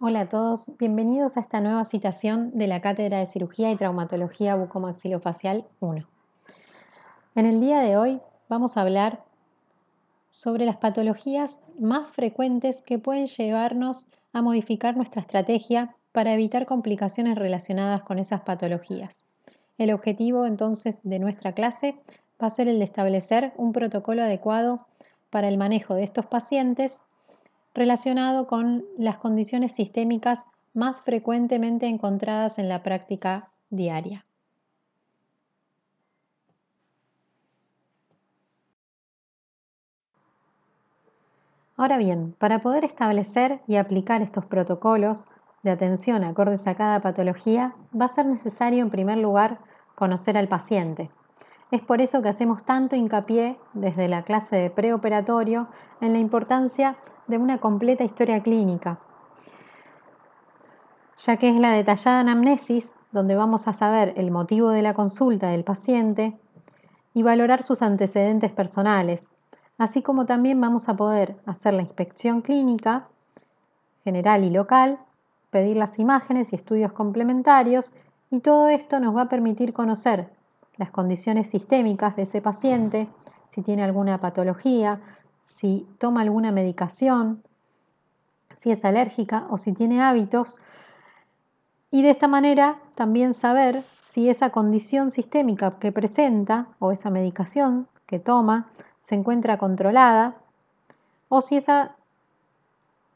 Hola a todos, bienvenidos a esta nueva citación de la Cátedra de Cirugía y Traumatología Bucomaxilofacial 1. En el día de hoy vamos a hablar sobre las patologías más frecuentes que pueden llevarnos a modificar nuestra estrategia para evitar complicaciones relacionadas con esas patologías. El objetivo entonces de nuestra clase va a ser el de establecer un protocolo adecuado para el manejo de estos pacientes relacionado con las condiciones sistémicas más frecuentemente encontradas en la práctica diaria. Ahora bien, para poder establecer y aplicar estos protocolos de atención acordes a cada patología, va a ser necesario en primer lugar conocer al paciente. Es por eso que hacemos tanto hincapié desde la clase de preoperatorio en la importancia de una completa historia clínica, ya que es la detallada anamnesis donde vamos a saber el motivo de la consulta del paciente y valorar sus antecedentes personales, así como también vamos a poder hacer la inspección clínica general y local, pedir las imágenes y estudios complementarios y todo esto nos va a permitir conocer las condiciones sistémicas de ese paciente, si tiene alguna patología, si toma alguna medicación, si es alérgica o si tiene hábitos. Y de esta manera también saber si esa condición sistémica que presenta o esa medicación que toma se encuentra controlada o si esa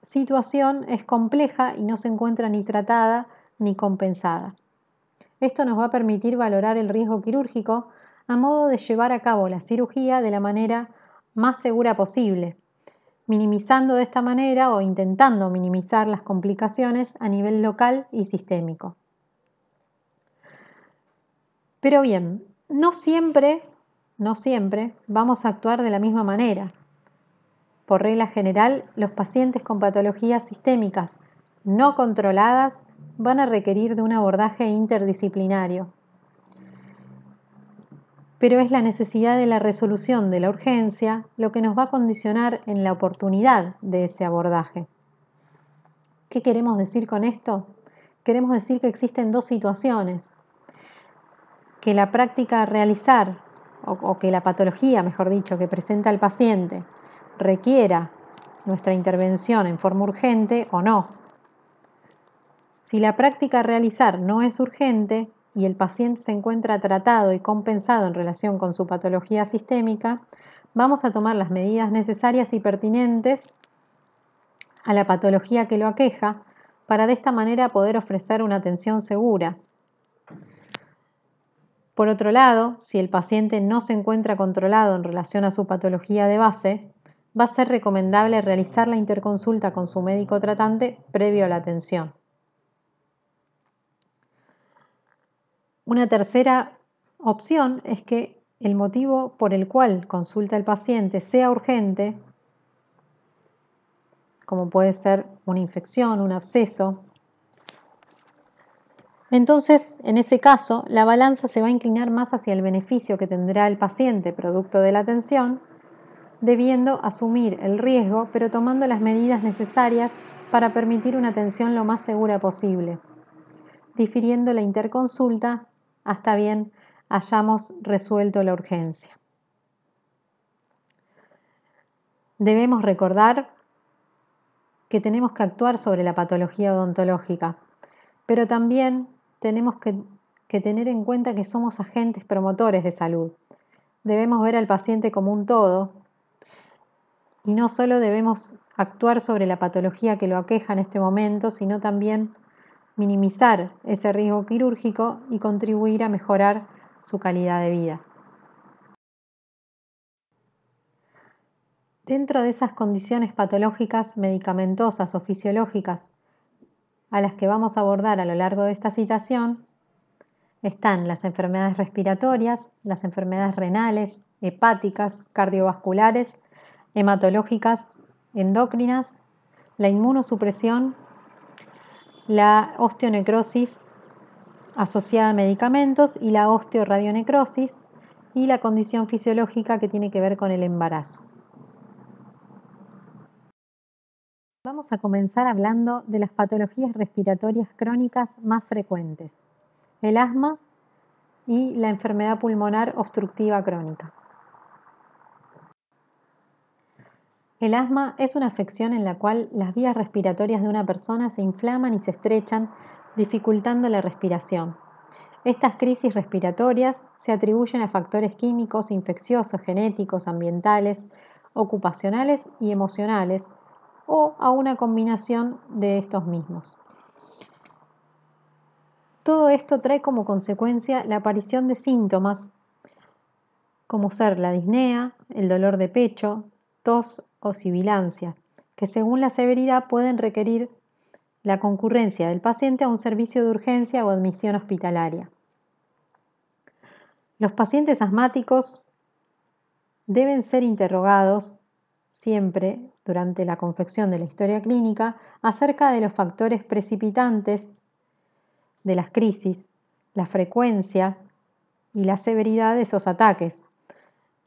situación es compleja y no se encuentra ni tratada ni compensada. Esto nos va a permitir valorar el riesgo quirúrgico a modo de llevar a cabo la cirugía de la manera más segura posible, minimizando de esta manera o intentando minimizar las complicaciones a nivel local y sistémico. Pero bien, no siempre, no siempre vamos a actuar de la misma manera. Por regla general, los pacientes con patologías sistémicas no controladas van a requerir de un abordaje interdisciplinario, pero es la necesidad de la resolución de la urgencia lo que nos va a condicionar en la oportunidad de ese abordaje. ¿Qué queremos decir con esto? Queremos decir que existen dos situaciones, que la práctica a realizar, o, que la patología, mejor dicho, que presenta el paciente, requiera nuestra intervención en forma urgente o no. Si la práctica a realizar no es urgente, y el paciente se encuentra tratado y compensado en relación con su patología sistémica, vamos a tomar las medidas necesarias y pertinentes a la patología que lo aqueja para de esta manera poder ofrecer una atención segura. Por otro lado, si el paciente no se encuentra controlado en relación a su patología de base, va a ser recomendable realizar la interconsulta con su médico tratante previo a la atención. Una tercera opción es que el motivo por el cual consulta el paciente sea urgente, como puede ser una infección, un absceso. Entonces, en ese caso, la balanza se va a inclinar más hacia el beneficio que tendrá el paciente producto de la atención, debiendo asumir el riesgo, pero tomando las medidas necesarias para permitir una atención lo más segura posible, difiriendo la interconsulta hasta bien hayamos resuelto la urgencia. Debemos recordar que tenemos que actuar sobre la patología odontológica, pero también tenemos que, tener en cuenta que somos agentes promotores de salud. Debemos ver al paciente como un todo y no solo debemos actuar sobre la patología que lo aqueja en este momento, sino también minimizar ese riesgo quirúrgico y contribuir a mejorar su calidad de vida. Dentro de esas condiciones patológicas, medicamentosas o fisiológicas a las que vamos a abordar a lo largo de esta citación, están las enfermedades respiratorias, las enfermedades renales, hepáticas, cardiovasculares, hematológicas, endocrinas, la inmunosupresión la osteonecrosis asociada a medicamentos y la osteoradionecrosis y la condición fisiológica que tiene que ver con el embarazo. Vamos a comenzar hablando de las patologías respiratorias crónicas más frecuentes, el asma y la enfermedad pulmonar obstructiva crónica. El asma es una afección en la cual las vías respiratorias de una persona se inflaman y se estrechan, dificultando la respiración. Estas crisis respiratorias se atribuyen a factores químicos, infecciosos, genéticos, ambientales, ocupacionales y emocionales, o a una combinación de estos mismos. Todo esto trae como consecuencia la aparición de síntomas como ser la disnea, el dolor de pecho, tos o sibilancia, que según la severidad pueden requerir la concurrencia del paciente a un servicio de urgencia o admisión hospitalaria. Los pacientes asmáticos deben ser interrogados siempre durante la confección de la historia clínica acerca de los factores precipitantes de las crisis, la frecuencia y la severidad de esos ataques,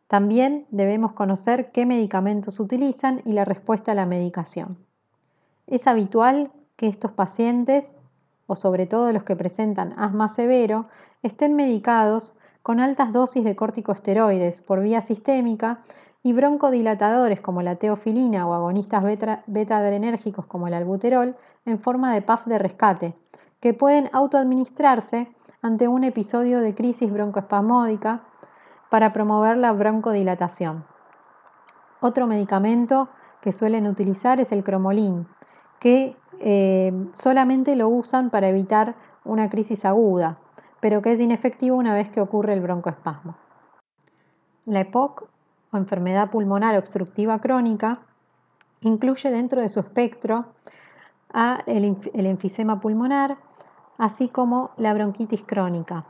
también debemos conocer qué medicamentos utilizan y la respuesta a la medicación. Es habitual que estos pacientes, o sobre todo los que presentan asma severo, estén medicados con altas dosis de corticosteroides por vía sistémica y broncodilatadores como la teofilina o agonistas beta-adrenérgicos como el albuterol en forma de PAF de rescate, que pueden autoadministrarse ante un episodio de crisis broncoespasmódica para promover la broncodilatación. Otro medicamento que suelen utilizar es el cromolín, que eh, solamente lo usan para evitar una crisis aguda, pero que es inefectivo una vez que ocurre el broncoespasmo. La EPOC, o enfermedad pulmonar obstructiva crónica, incluye dentro de su espectro el enfisema pulmonar, así como la bronquitis crónica,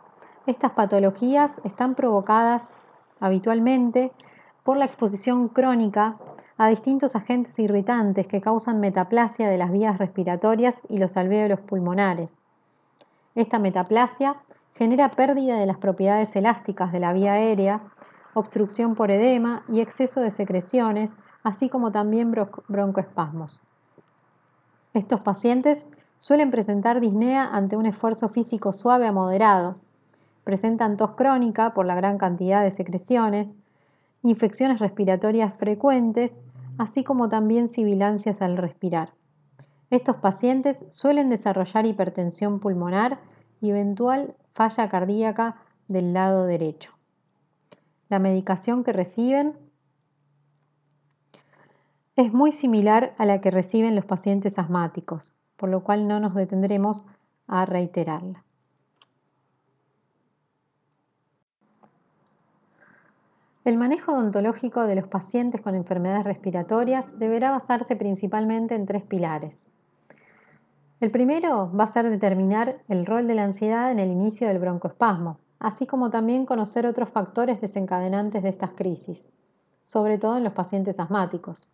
estas patologías están provocadas habitualmente por la exposición crónica a distintos agentes irritantes que causan metaplasia de las vías respiratorias y los alvéolos pulmonares. Esta metaplasia genera pérdida de las propiedades elásticas de la vía aérea, obstrucción por edema y exceso de secreciones, así como también broncoespasmos. Estos pacientes suelen presentar disnea ante un esfuerzo físico suave a moderado, presentan tos crónica por la gran cantidad de secreciones, infecciones respiratorias frecuentes, así como también sibilancias al respirar. Estos pacientes suelen desarrollar hipertensión pulmonar y eventual falla cardíaca del lado derecho. La medicación que reciben es muy similar a la que reciben los pacientes asmáticos, por lo cual no nos detendremos a reiterarla. El manejo odontológico de los pacientes con enfermedades respiratorias deberá basarse principalmente en tres pilares. El primero va a ser determinar el rol de la ansiedad en el inicio del broncoespasmo, así como también conocer otros factores desencadenantes de estas crisis, sobre todo en los pacientes asmáticos.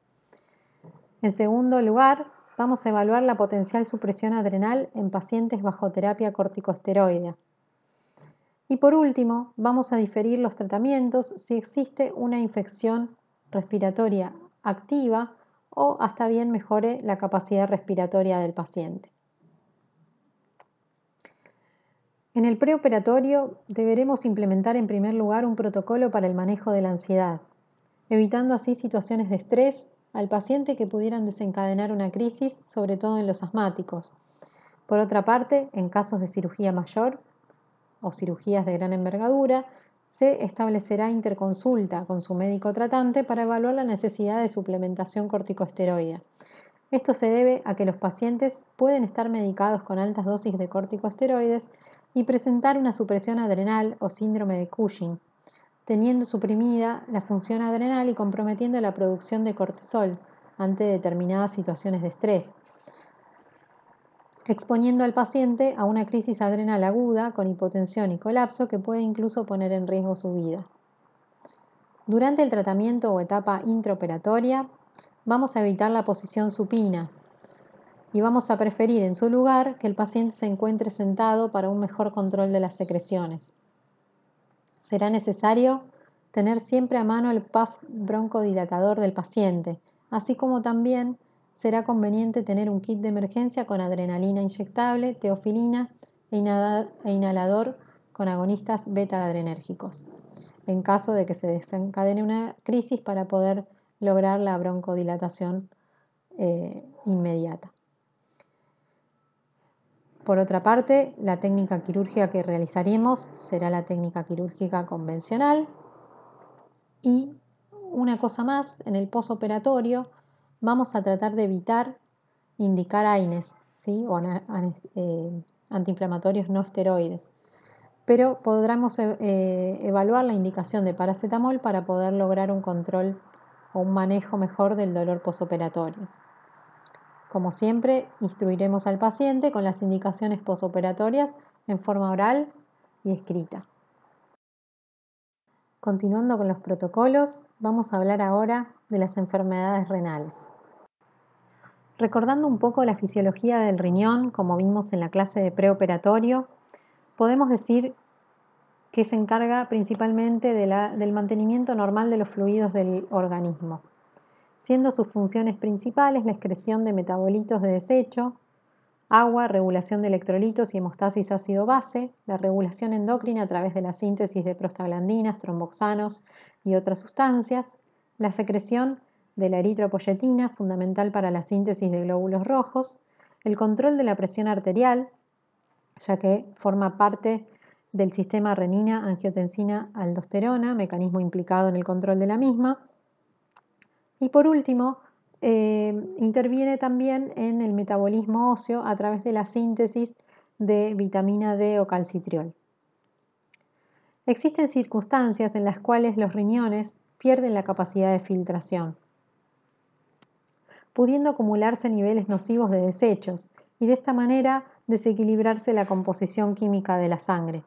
En segundo lugar, vamos a evaluar la potencial supresión adrenal en pacientes bajo terapia corticosteroidea, y por último, vamos a diferir los tratamientos si existe una infección respiratoria activa o hasta bien mejore la capacidad respiratoria del paciente. En el preoperatorio deberemos implementar en primer lugar un protocolo para el manejo de la ansiedad, evitando así situaciones de estrés al paciente que pudieran desencadenar una crisis, sobre todo en los asmáticos. Por otra parte, en casos de cirugía mayor, o cirugías de gran envergadura, se establecerá interconsulta con su médico tratante para evaluar la necesidad de suplementación corticosteroide. Esto se debe a que los pacientes pueden estar medicados con altas dosis de corticosteroides y presentar una supresión adrenal o síndrome de Cushing, teniendo suprimida la función adrenal y comprometiendo la producción de cortisol ante determinadas situaciones de estrés exponiendo al paciente a una crisis adrenal aguda con hipotensión y colapso que puede incluso poner en riesgo su vida. Durante el tratamiento o etapa intraoperatoria, vamos a evitar la posición supina y vamos a preferir en su lugar que el paciente se encuentre sentado para un mejor control de las secreciones. Será necesario tener siempre a mano el puff broncodilatador del paciente, así como también será conveniente tener un kit de emergencia con adrenalina inyectable, teofilina e, e inhalador con agonistas beta adrenérgicos, en caso de que se desencadene una crisis para poder lograr la broncodilatación eh, inmediata. Por otra parte, la técnica quirúrgica que realizaremos será la técnica quirúrgica convencional y una cosa más, en el posoperatorio vamos a tratar de evitar indicar AINES, o eh, antiinflamatorios no esteroides. Pero podremos e, eh, evaluar la indicación de paracetamol para poder lograr un control o un manejo mejor del dolor posoperatorio. Como siempre, instruiremos al paciente con las indicaciones posoperatorias en forma oral y escrita. Continuando con los protocolos, vamos a hablar ahora de las enfermedades renales. Recordando un poco la fisiología del riñón, como vimos en la clase de preoperatorio, podemos decir que se encarga principalmente del mantenimiento normal de los fluidos del organismo, siendo sus funciones principales la excreción de metabolitos de desecho, agua, regulación de electrolitos y hemostasis ácido-base, la regulación endocrina a través de la síntesis de prostaglandinas, tromboxanos y otras sustancias, la secreción de la eritropoyetina, fundamental para la síntesis de glóbulos rojos, el control de la presión arterial, ya que forma parte del sistema renina, angiotensina, aldosterona, mecanismo implicado en el control de la misma. Y por último, eh, interviene también en el metabolismo óseo a través de la síntesis de vitamina D o calcitriol. Existen circunstancias en las cuales los riñones pierden la capacidad de filtración pudiendo acumularse niveles nocivos de desechos y de esta manera desequilibrarse la composición química de la sangre.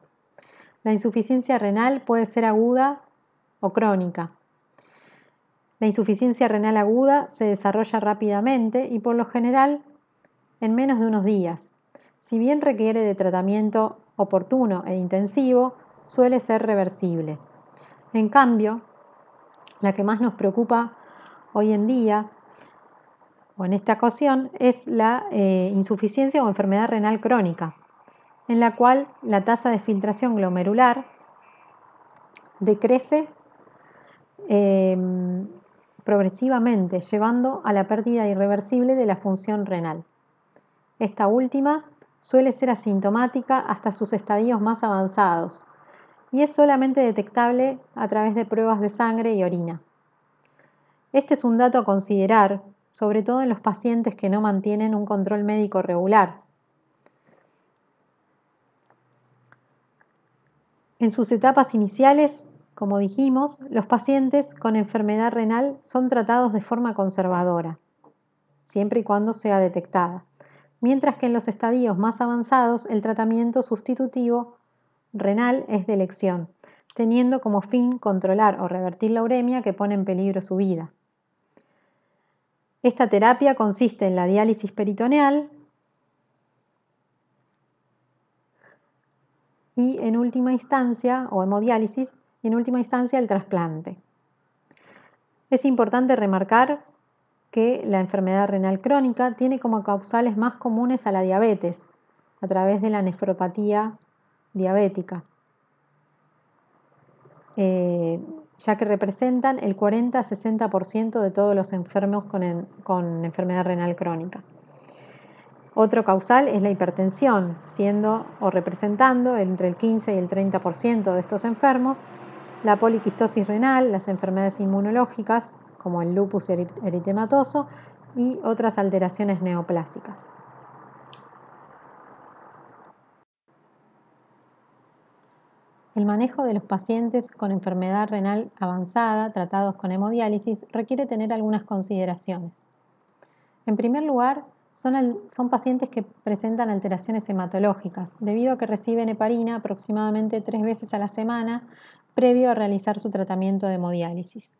La insuficiencia renal puede ser aguda o crónica. La insuficiencia renal aguda se desarrolla rápidamente y por lo general en menos de unos días. Si bien requiere de tratamiento oportuno e intensivo, suele ser reversible. En cambio, la que más nos preocupa hoy en día o en esta ocasión es la eh, insuficiencia o enfermedad renal crónica, en la cual la tasa de filtración glomerular decrece em, progresivamente, llevando a la pérdida irreversible de la función renal. Esta última suele ser asintomática hasta sus estadios más avanzados y es solamente detectable a través de pruebas de sangre y orina. Este es un dato a considerar sobre todo en los pacientes que no mantienen un control médico regular. En sus etapas iniciales, como dijimos, los pacientes con enfermedad renal son tratados de forma conservadora, siempre y cuando sea detectada, mientras que en los estadios más avanzados el tratamiento sustitutivo renal es de elección, teniendo como fin controlar o revertir la uremia que pone en peligro su vida. Esta terapia consiste en la diálisis peritoneal y en última instancia, o hemodiálisis, y en última instancia el trasplante. Es importante remarcar que la enfermedad renal crónica tiene como causales más comunes a la diabetes, a través de la nefropatía diabética. Eh, ya que representan el 40-60% de todos los enfermos con, enfermedad renal crónica. Otro causal es la hipertensión, siendo o representando entre el 15 y el 30% de estos enfermos, la poliquistosis renal, las enfermedades inmunológicas como el lupus eritematoso y otras alteraciones neoplásicas. El manejo de los pacientes con enfermedad renal avanzada tratados con hemodiálisis requiere tener algunas consideraciones. En primer lugar, son, pacientes que presentan alteraciones hematológicas, debido a que reciben heparina aproximadamente tres veces a la semana previo a realizar su tratamiento de hemodiálisis.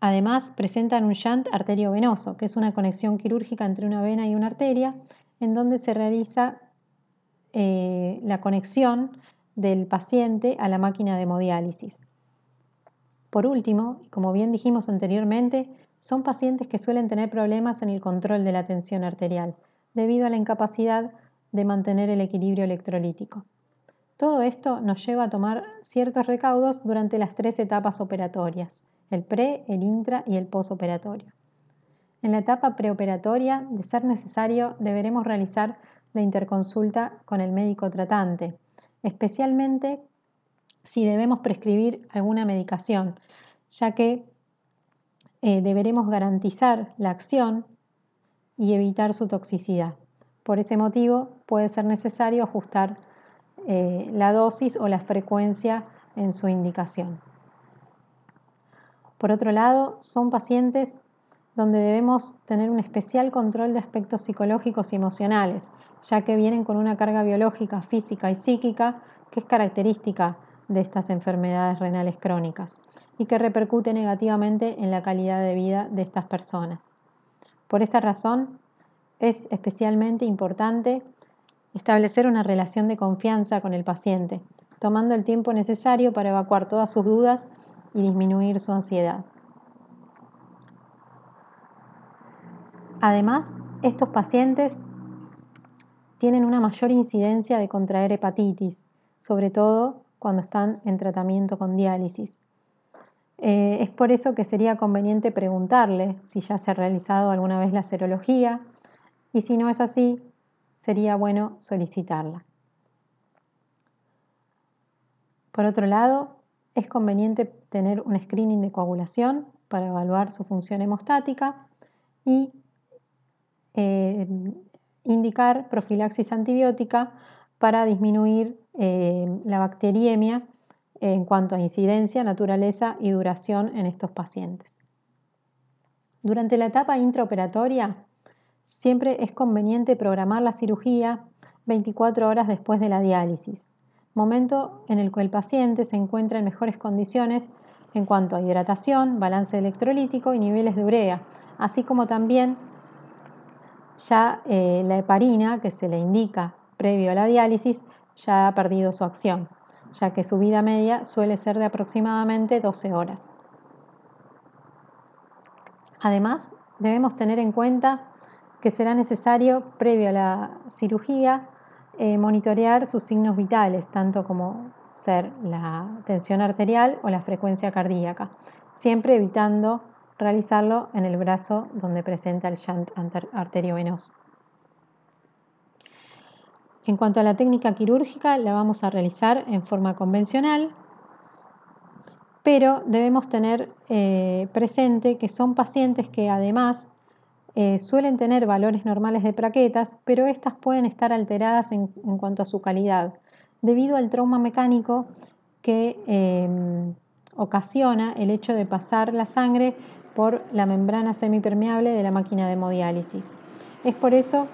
Además, presentan un shunt arteriovenoso, que es una conexión quirúrgica entre una vena y una arteria, en donde se realiza eh, la conexión del paciente a la máquina de hemodiálisis. Por último, y como bien dijimos anteriormente, son pacientes que suelen tener problemas en el control de la tensión arterial, debido a la incapacidad de mantener el equilibrio electrolítico. Todo esto nos lleva a tomar ciertos recaudos durante las tres etapas operatorias, el pre, el intra y el posoperatorio. En la etapa preoperatoria, de ser necesario, deberemos realizar la interconsulta con el médico tratante, especialmente si debemos prescribir alguna medicación, ya que eh, deberemos garantizar la acción y evitar su toxicidad. Por ese motivo puede ser necesario ajustar eh, la dosis o la frecuencia en su indicación. Por otro lado, son pacientes donde debemos tener un especial control de aspectos psicológicos y emocionales, ya que vienen con una carga biológica, física y psíquica que es característica de estas enfermedades renales crónicas y que repercute negativamente en la calidad de vida de estas personas. Por esta razón, es especialmente importante establecer una relación de confianza con el paciente, tomando el tiempo necesario para evacuar todas sus dudas y disminuir su ansiedad. Además, estos pacientes tienen una mayor incidencia de contraer hepatitis, sobre todo cuando están en tratamiento con diálisis. Eh, es por eso que sería conveniente preguntarle si ya se ha realizado alguna vez la serología y si no es así, sería bueno solicitarla. Por otro lado, es conveniente tener un screening de coagulación para evaluar su función hemostática y eh, indicar profilaxis antibiótica para disminuir eh, la bacteriemia en cuanto a incidencia, naturaleza y duración en estos pacientes. Durante la etapa intraoperatoria, siempre es conveniente programar la cirugía 24 horas después de la diálisis, momento en el que el paciente se encuentra en mejores condiciones en cuanto a hidratación, balance electrolítico y niveles de urea, así como también ya eh, la heparina que se le indica previo a la diálisis ya ha perdido su acción, ya que su vida media suele ser de aproximadamente 12 horas. Además, debemos tener en cuenta que será necesario, previo a la cirugía, eh, monitorear sus signos vitales, tanto como ser la tensión arterial o la frecuencia cardíaca, siempre evitando realizarlo en el brazo donde presenta el shunt arteriovenoso. En cuanto a la técnica quirúrgica, la vamos a realizar en forma convencional, pero debemos tener eh, presente que son pacientes que además eh, suelen tener valores normales de plaquetas, pero estas pueden estar alteradas en, cuanto a su calidad, debido al trauma mecánico que em, ocasiona el hecho de pasar la sangre por la membrana semipermeable de la máquina de hemodiálisis. Es por eso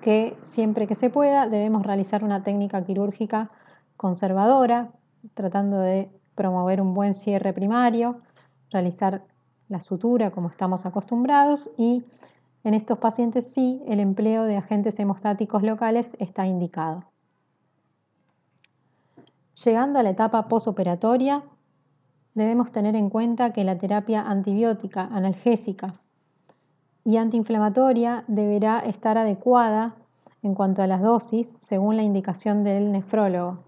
que siempre que se pueda debemos realizar una técnica quirúrgica conservadora, tratando de promover un buen cierre primario, realizar la sutura como estamos acostumbrados y en estos pacientes sí el empleo de agentes hemostáticos locales está indicado. Llegando a la etapa posoperatoria, debemos tener en cuenta que la terapia antibiótica, analgésica y antiinflamatoria deberá estar adecuada en cuanto a las dosis según la indicación del nefrólogo.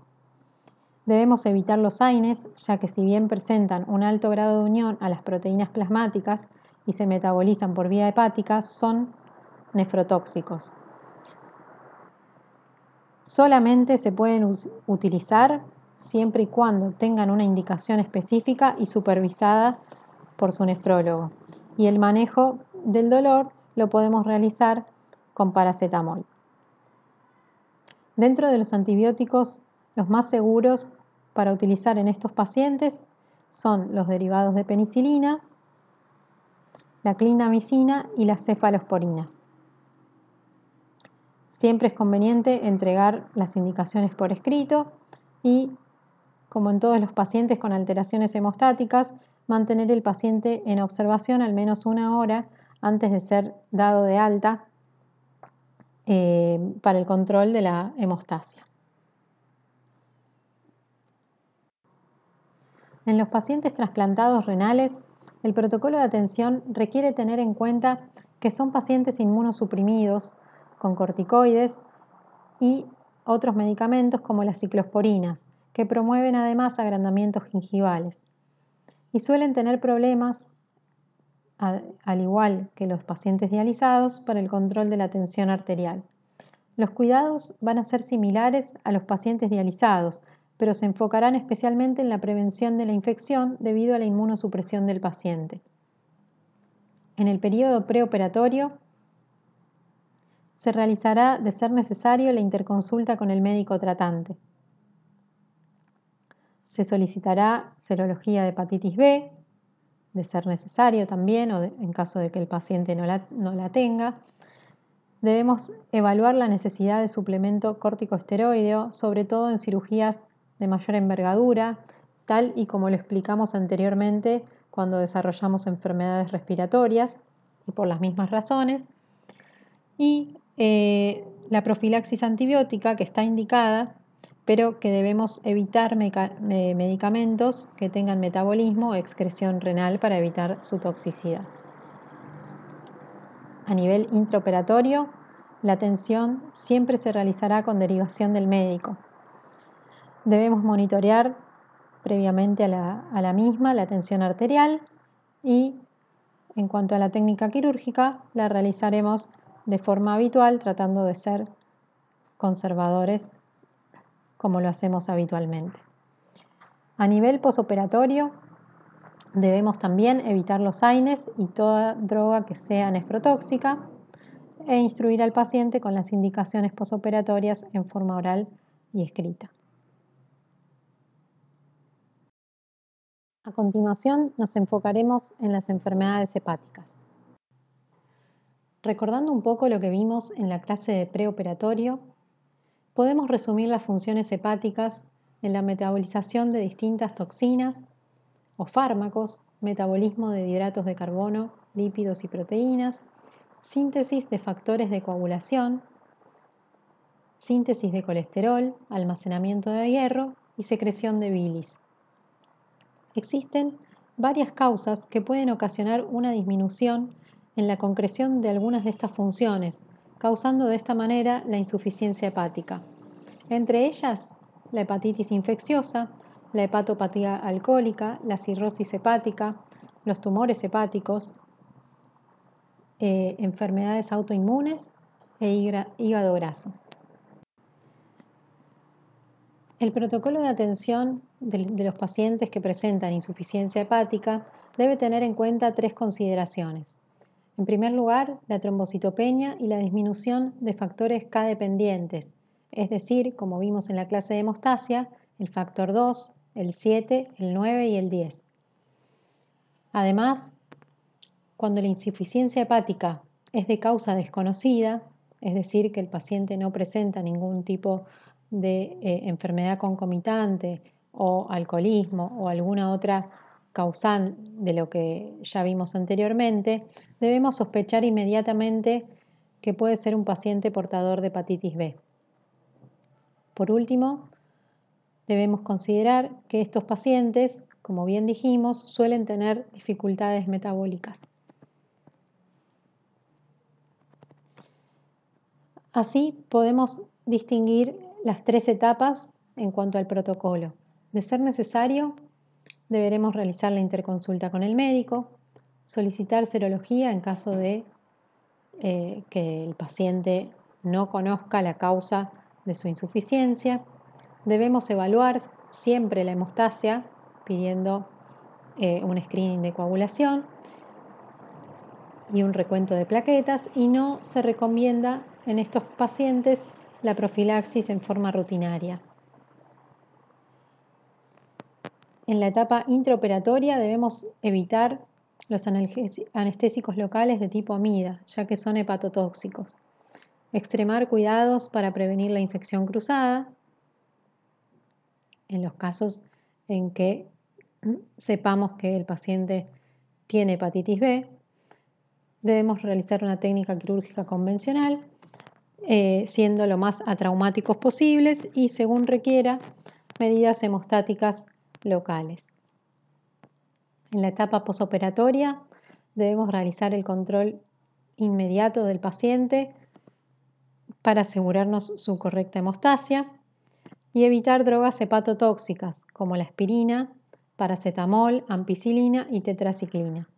Debemos evitar los AINES, ya que si bien presentan un alto grado de unión a las proteínas plasmáticas y se metabolizan por vía hepática, son nefrotóxicos. Solamente se pueden utilizar siempre y cuando tengan una indicación específica y supervisada por su nefrólogo. Y el manejo del dolor lo podemos realizar con paracetamol. Dentro de los antibióticos, los más seguros para utilizar en estos pacientes son los derivados de penicilina, la clindamicina y las cefalosporinas. Siempre es conveniente entregar las indicaciones por escrito y como en todos los pacientes con alteraciones hemostáticas, mantener el paciente en observación al menos una hora antes de ser dado de alta eh, para el control de la hemostasia. En los pacientes trasplantados renales, el protocolo de atención requiere tener en cuenta que son pacientes inmunosuprimidos con corticoides y otros medicamentos como las ciclosporinas, que promueven además agrandamientos gingivales y suelen tener problemas, al igual que los pacientes dializados, para el control de la tensión arterial. Los cuidados van a ser similares a los pacientes dializados, pero se enfocarán especialmente en la prevención de la infección debido a la inmunosupresión del paciente. En el periodo preoperatorio se realizará, de ser necesario, la interconsulta con el médico tratante. Se solicitará serología de hepatitis B, de ser necesario también, o en caso de que el paciente no la, tenga. Debemos evaluar la necesidad de suplemento corticosteroideo, sobre todo en cirugías de mayor envergadura, tal y como lo explicamos anteriormente cuando desarrollamos enfermedades respiratorias y por las mismas razones. Y eh, la profilaxis antibiótica que está indicada pero que debemos evitar medicamentos que tengan metabolismo o excreción renal para evitar su toxicidad. A nivel intraoperatorio, la atención siempre se realizará con derivación del médico. Debemos monitorear previamente a la, a la misma la tensión arterial y en cuanto a la técnica quirúrgica, la realizaremos de forma habitual tratando de ser conservadores como lo hacemos habitualmente. A nivel posoperatorio, debemos también evitar los AINES y toda droga que sea nefrotóxica e instruir al paciente con las indicaciones posoperatorias en forma oral y escrita. A continuación nos enfocaremos en las enfermedades hepáticas. Recordando un poco lo que vimos en la clase de preoperatorio, podemos resumir las funciones hepáticas en la metabolización de distintas toxinas o fármacos, metabolismo de hidratos de carbono, lípidos y proteínas, síntesis de factores de coagulación, síntesis de colesterol, almacenamiento de hierro y secreción de bilis. Existen varias causas que pueden ocasionar una disminución en la concreción de algunas de estas funciones, causando de esta manera la insuficiencia hepática. Entre ellas, la hepatitis infecciosa, la hepatopatía alcohólica, la cirrosis hepática, los tumores hepáticos, eh, enfermedades autoinmunes e hígado graso. El protocolo de atención de los pacientes que presentan insuficiencia hepática debe tener en cuenta tres consideraciones. En primer lugar, la trombocitopenia y la disminución de factores K dependientes, es decir, como vimos en la clase de hemostasia, el factor 2, el 7, el 9 y el 10. Además, cuando la insuficiencia hepática es de causa desconocida, es decir, que el paciente no presenta ningún tipo de eh, enfermedad concomitante o alcoholismo o alguna otra causal de lo que ya vimos anteriormente, debemos sospechar inmediatamente que puede ser un paciente portador de hepatitis B. Por último, debemos considerar que estos pacientes, como bien dijimos, suelen tener dificultades metabólicas. Así podemos distinguir las tres etapas en cuanto al protocolo. De ser necesario, deberemos realizar la interconsulta con el médico, solicitar serología en caso de eh, que el paciente no conozca la causa de su insuficiencia. Debemos evaluar siempre la hemostasia pidiendo eh, un screening de coagulación y un recuento de plaquetas y no se recomienda en estos pacientes la profilaxis en forma rutinaria. En la etapa intraoperatoria debemos evitar los anestésicos locales de tipo amida, ya que son hepatotóxicos. Extremar cuidados para prevenir la infección cruzada en los casos en que sepamos que el paciente tiene hepatitis B. Debemos realizar una técnica quirúrgica convencional, eh, siendo lo más atraumáticos posibles y, según requiera, medidas hemostáticas locales. En la etapa posoperatoria debemos realizar el control inmediato del paciente para asegurarnos su correcta hemostasia y evitar drogas hepatotóxicas como la aspirina, paracetamol, ampicilina y tetraciclina.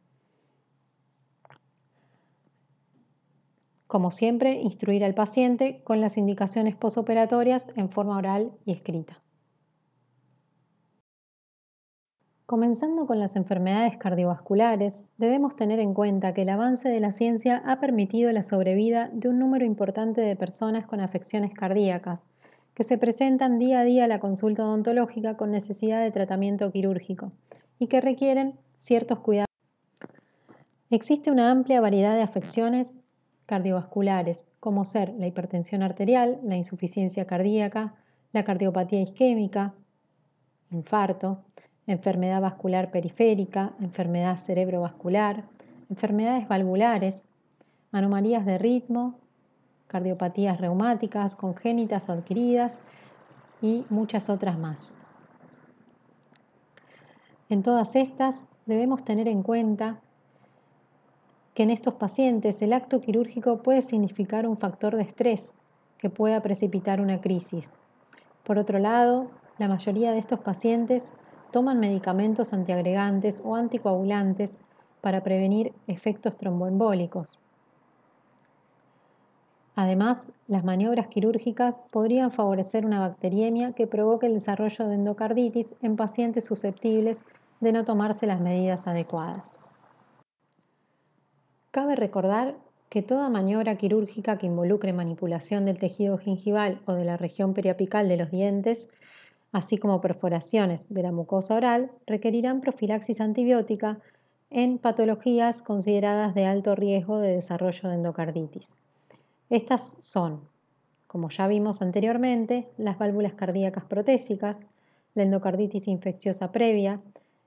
Como siempre, instruir al paciente con las indicaciones posoperatorias en forma oral y escrita. Comenzando con las enfermedades cardiovasculares, debemos tener en cuenta que el avance de la ciencia ha permitido la sobrevida de un número importante de personas con afecciones cardíacas, que se presentan día a día a la consulta odontológica con necesidad de tratamiento quirúrgico y que requieren ciertos cuidados. Existe una amplia variedad de afecciones cardiovasculares, como ser la hipertensión arterial, la insuficiencia cardíaca, la cardiopatía isquémica, infarto, enfermedad vascular periférica, enfermedad cerebrovascular, enfermedades valvulares, anomalías de ritmo, cardiopatías reumáticas, congénitas o adquiridas y muchas otras más. En todas estas debemos tener en cuenta que en estos pacientes el acto quirúrgico puede significar un factor de estrés que pueda precipitar una crisis. Por otro lado, la mayoría de estos pacientes toman medicamentos antiagregantes o anticoagulantes para prevenir efectos tromboembólicos. Además, las maniobras quirúrgicas podrían favorecer una bacteriemia que provoque el desarrollo de endocarditis en pacientes susceptibles de no tomarse las medidas adecuadas. Cabe recordar que toda maniobra quirúrgica que involucre manipulación del tejido gingival o de la región periapical de los dientes así como perforaciones de la mucosa oral, requerirán profilaxis antibiótica en patologías consideradas de alto riesgo de desarrollo de endocarditis. Estas son, como ya vimos anteriormente, las válvulas cardíacas protésicas, la endocarditis infecciosa previa,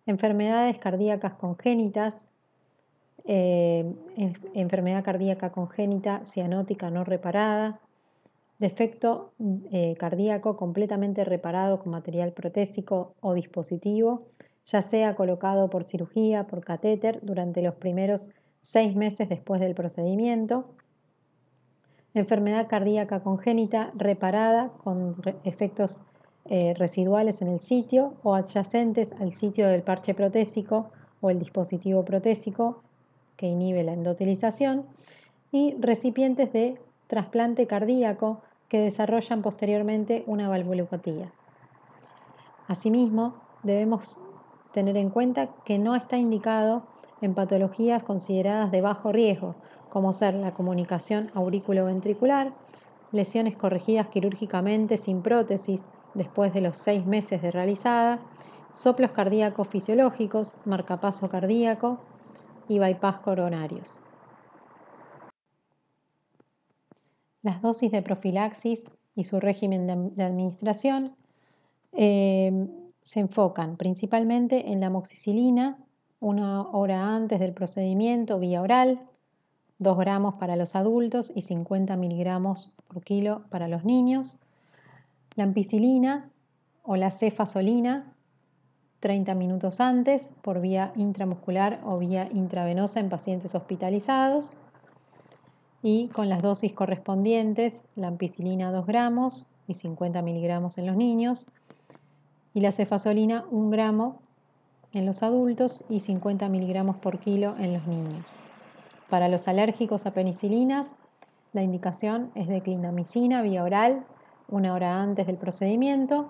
enfermedades cardíacas congénitas, eh, enfermedad cardíaca congénita cianótica no reparada, defecto mm, eh, cardíaco completamente reparado con material protésico o dispositivo, ya sea colocado por cirugía, por catéter, durante los primeros seis meses después del procedimiento. Enfermedad cardíaca congénita reparada con efectos eh, residuales en el sitio o adyacentes al sitio del parche protésico o el dispositivo protésico que inhibe la endotelización y recipientes de trasplante cardíaco que desarrollan posteriormente una valvulopatía. Asimismo, debemos tener en cuenta que no está indicado en patologías consideradas de bajo riesgo, como ser la comunicación auriculoventricular, lesiones corregidas quirúrgicamente sin prótesis después de los seis meses de realizada, soplos cardíacos fisiológicos, marcapaso cardíaco y bypass coronarios. las dosis de profilaxis y su régimen de, administración eh, se enfocan principalmente en la moxicilina, una hora antes del procedimiento vía oral, 2 gramos para los adultos y 50 miligramos por kilo para los niños. La ampicilina o la cefasolina, 30 minutos antes por vía intramuscular o vía intravenosa en pacientes hospitalizados y con las dosis correspondientes, la ampicilina 2 gramos y 50 miligramos en los niños, y la cefasolina 1 gramo en los adultos y 50 miligramos por kilo en los niños. Para los alérgicos a penicilinas, la indicación es de clindamicina vía oral una hora antes del procedimiento.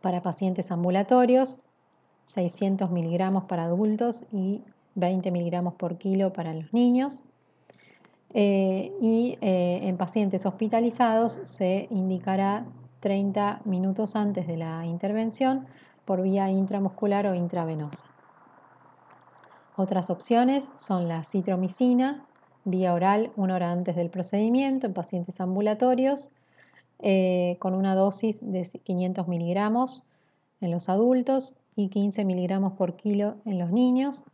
Para pacientes ambulatorios, 600 miligramos para adultos y 20 miligramos por kilo para los niños. Eh, y eh, en pacientes hospitalizados se indicará 30 minutos antes de la intervención por vía intramuscular o intravenosa. Otras opciones son la citromicina, vía oral una hora antes del procedimiento en pacientes ambulatorios, eh, con una dosis de 500 miligramos en los adultos y 15 miligramos por kilo en los niños.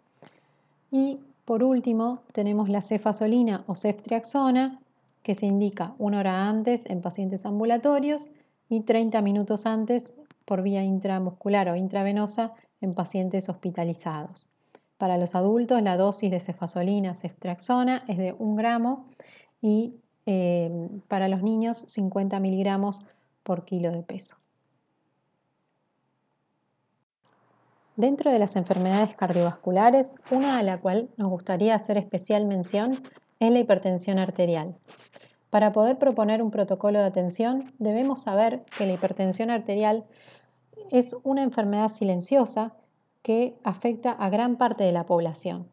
Y por último, tenemos la cefasolina o ceftriaxona, que se indica una hora antes en pacientes ambulatorios y 30 minutos antes por vía intramuscular o intravenosa en pacientes hospitalizados. Para los adultos, la dosis de cefasolina ceftriaxona es de 1 gramo y eh, para los niños 50 miligramos por kilo de peso. Dentro de las enfermedades cardiovasculares, una de la cual nos gustaría hacer especial mención es la hipertensión arterial. Para poder proponer un protocolo de atención, debemos saber que la hipertensión arterial es una enfermedad silenciosa que afecta a gran parte de la población.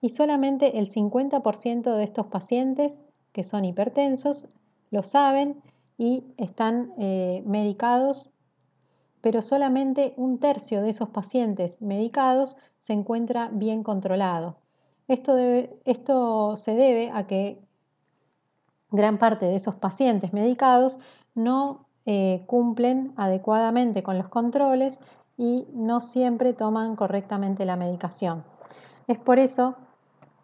Y solamente el 50% de estos pacientes que son hipertensos lo saben y están eh, medicados pero solamente un tercio de esos pacientes medicados se encuentra bien controlado. Esto, se debe a que gran parte de esos pacientes medicados no eh, cumplen adecuadamente con los controles y no siempre toman correctamente la medicación. Es por eso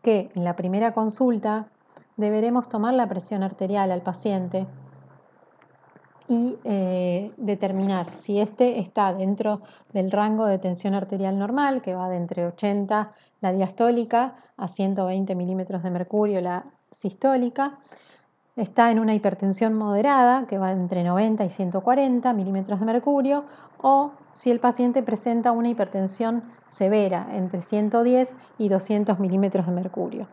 que en la primera consulta deberemos tomar la presión arterial al paciente y eh, determinar si este está dentro del rango de tensión arterial normal, que va de entre 80 la diastólica a 120 milímetros de mercurio la sistólica. Está en una hipertensión moderada, que va entre 90 y 140 milímetros de mercurio, o si el paciente presenta una hipertensión severa, entre 110 y 200 milímetros de mercurio.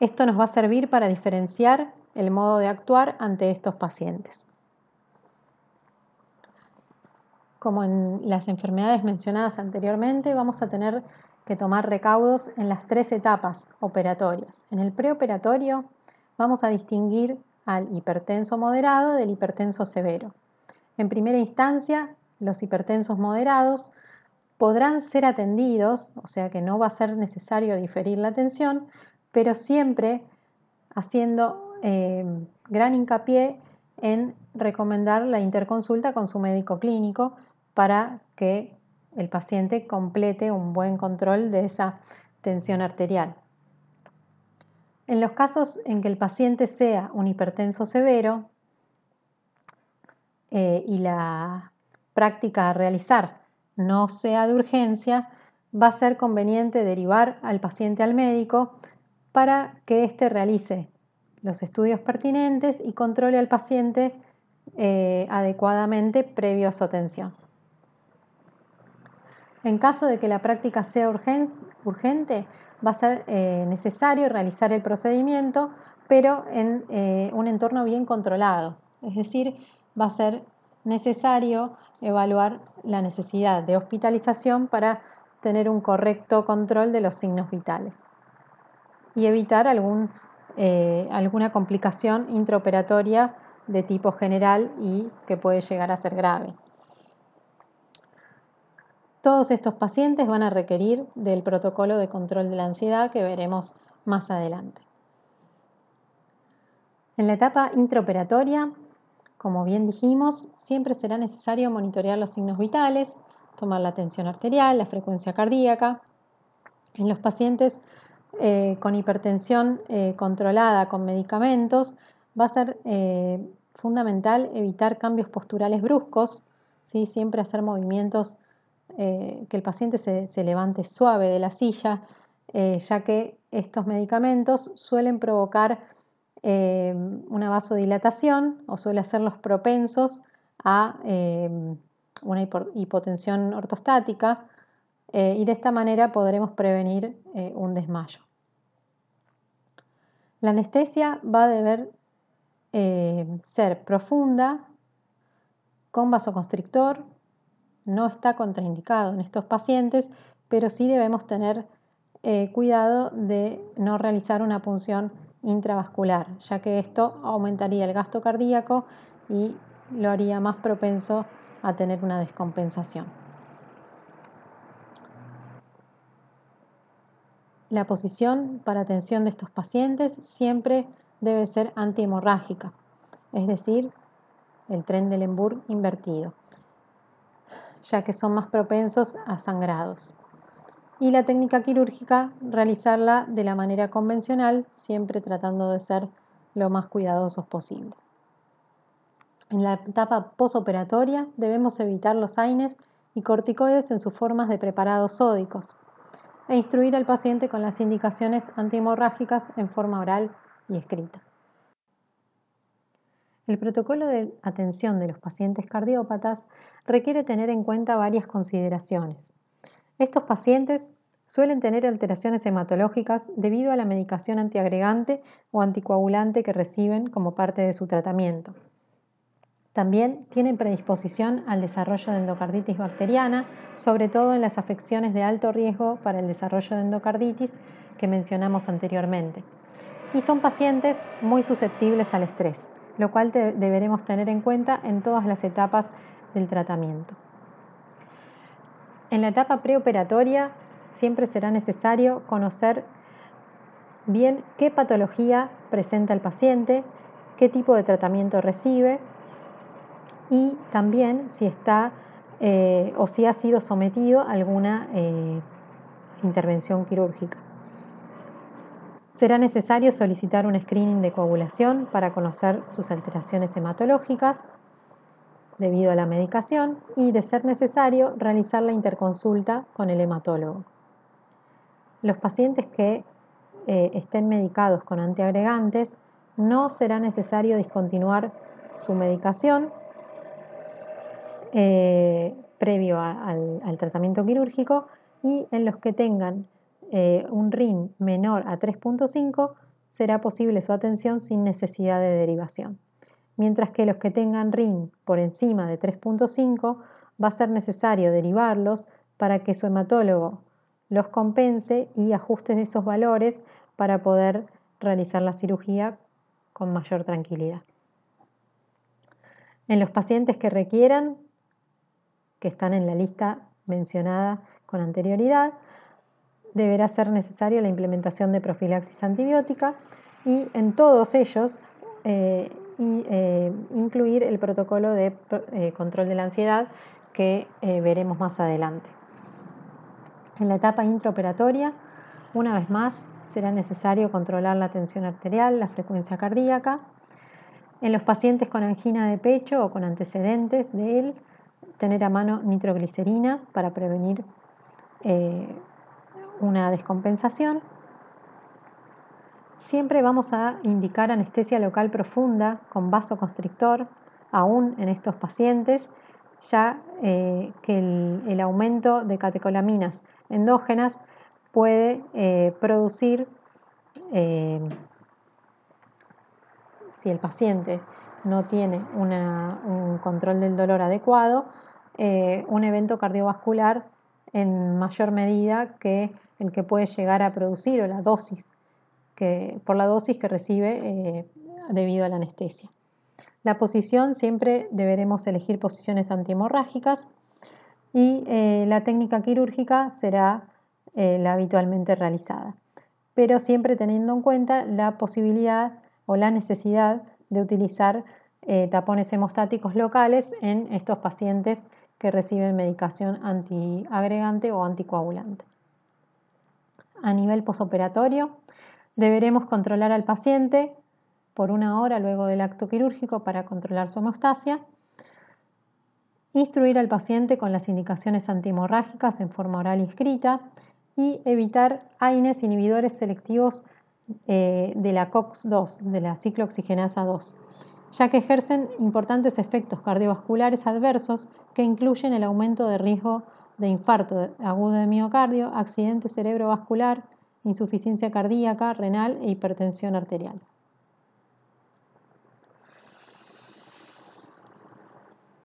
Esto nos va a servir para diferenciar el modo de actuar ante estos pacientes como en las enfermedades mencionadas anteriormente, vamos a tener que tomar recaudos en las tres etapas operatorias. En el preoperatorio vamos a distinguir al hipertenso moderado del hipertenso severo. En primera instancia, los hipertensos moderados podrán ser atendidos, o sea que no va a ser necesario diferir la atención, pero siempre haciendo eh, gran hincapié en recomendar la interconsulta con su médico clínico para que el paciente complete un buen control de esa tensión arterial. En los casos en que el paciente sea un hipertenso severo eh, y la práctica a realizar no sea de urgencia, va a ser conveniente derivar al paciente al médico para que éste realice los estudios pertinentes y controle al paciente eh, adecuadamente previo a su atención. En caso de que la práctica sea urgente, va a ser eh, necesario realizar el procedimiento, pero en eh, un entorno bien controlado. Es decir, va a ser necesario evaluar la necesidad de hospitalización para tener un correcto control de los signos vitales y evitar eh, alguna complicación intraoperatoria de tipo general y que puede llegar a ser grave. Todos estos pacientes van a requerir del protocolo de control de la ansiedad que veremos más adelante. En la etapa intraoperatoria, como bien dijimos, siempre será necesario monitorear los signos vitales, tomar la tensión arterial, la frecuencia cardíaca. En los pacientes eh, con hipertensión eh, controlada con medicamentos, va a ser eh, fundamental evitar cambios posturales bruscos, siempre hacer movimientos eh, que el paciente se, levante suave de la silla, eh, ya que estos medicamentos suelen provocar eh, una vasodilatación o suele hacerlos propensos a una hipotensión ortostática y de esta manera podremos prevenir un desmayo. La anestesia va a deber ser profunda, con vasoconstrictor, no está contraindicado en estos pacientes, pero sí debemos tener eh, cuidado de no realizar una punción intravascular, ya que esto aumentaría el gasto cardíaco y lo haría más propenso a tener una descompensación. La posición para atención de estos pacientes siempre debe ser antihemorrágica, es decir, el tren del Lemburg invertido ya que son más propensos a sangrados. Y la técnica quirúrgica, realizarla de la manera convencional, siempre tratando de ser lo más cuidadosos posible. En la etapa posoperatoria debemos evitar los AINES y corticoides en sus formas de preparados sódicos e instruir al paciente con las indicaciones antihemorrágicas en forma oral y escrita. El protocolo de atención de los pacientes cardiópatas requiere tener en cuenta varias consideraciones. Estos pacientes suelen tener alteraciones hematológicas debido a la medicación antiagregante o anticoagulante que reciben como parte de su tratamiento. También tienen predisposición al desarrollo de endocarditis bacteriana, sobre todo en las afecciones de alto riesgo para el desarrollo de endocarditis que mencionamos anteriormente. Y son pacientes muy susceptibles al estrés, lo cual deberemos tener en cuenta en todas las etapas tratamiento. En la etapa preoperatoria siempre será necesario conocer bien qué patología presenta el paciente, qué tipo de tratamiento recibe y también si está eh, o si ha sido sometido a alguna eh, intervención quirúrgica. Será necesario solicitar un screening de coagulación para conocer sus alteraciones hematológicas debido a la medicación y, de ser necesario, realizar la interconsulta con el hematólogo. Los pacientes que eh, estén medicados con antiagregantes no será necesario discontinuar su medicación eh, previo al, tratamiento quirúrgico y en los que tengan eh, un RIN menor a 3.5 será posible su atención sin necesidad de derivación mientras que los que tengan RIN por encima de 3.5 va a ser necesario derivarlos para que su hematólogo los compense y ajuste esos valores para poder realizar la cirugía con mayor tranquilidad. En los pacientes que requieran, que están en la lista mencionada con anterioridad, deberá ser necesaria la implementación de profilaxis antibiótica y en todos ellos eh, y eh, incluir el protocolo de eh, control de la ansiedad que eh, veremos más adelante. En la etapa intraoperatoria, una vez más, será necesario controlar la tensión arterial, la frecuencia cardíaca. En los pacientes con angina de pecho o con antecedentes de él, tener a mano nitroglicerina para prevenir una descompensación. Siempre vamos a indicar anestesia local profunda con vasoconstrictor, aún en estos pacientes, ya eh, que el, aumento de catecolaminas endógenas puede eh, producir, eh, si el paciente no tiene un control del dolor adecuado, un evento cardiovascular en mayor medida que el que puede llegar a producir o la dosis por la dosis que recibe eh, debido a la anestesia. La posición siempre deberemos elegir posiciones antihemorrágicas y eh, la técnica quirúrgica será eh, la habitualmente realizada, pero siempre teniendo en cuenta la posibilidad o la necesidad de utilizar tapones hemostáticos locales en estos pacientes que reciben medicación antiagregante o anticoagulante. A nivel posoperatorio, Deberemos controlar al paciente por una hora luego del acto quirúrgico para controlar su hemostasia. Instruir al paciente con las indicaciones antihemorrágicas en forma oral y escrita y evitar AINES inhibidores selectivos eh, de la COX-2, de la ciclooxigenasa 2, ya que ejercen importantes efectos cardiovasculares adversos que incluyen el aumento de riesgo de infarto agudo de miocardio, accidente cerebrovascular, insuficiencia cardíaca, renal e hipertensión arterial.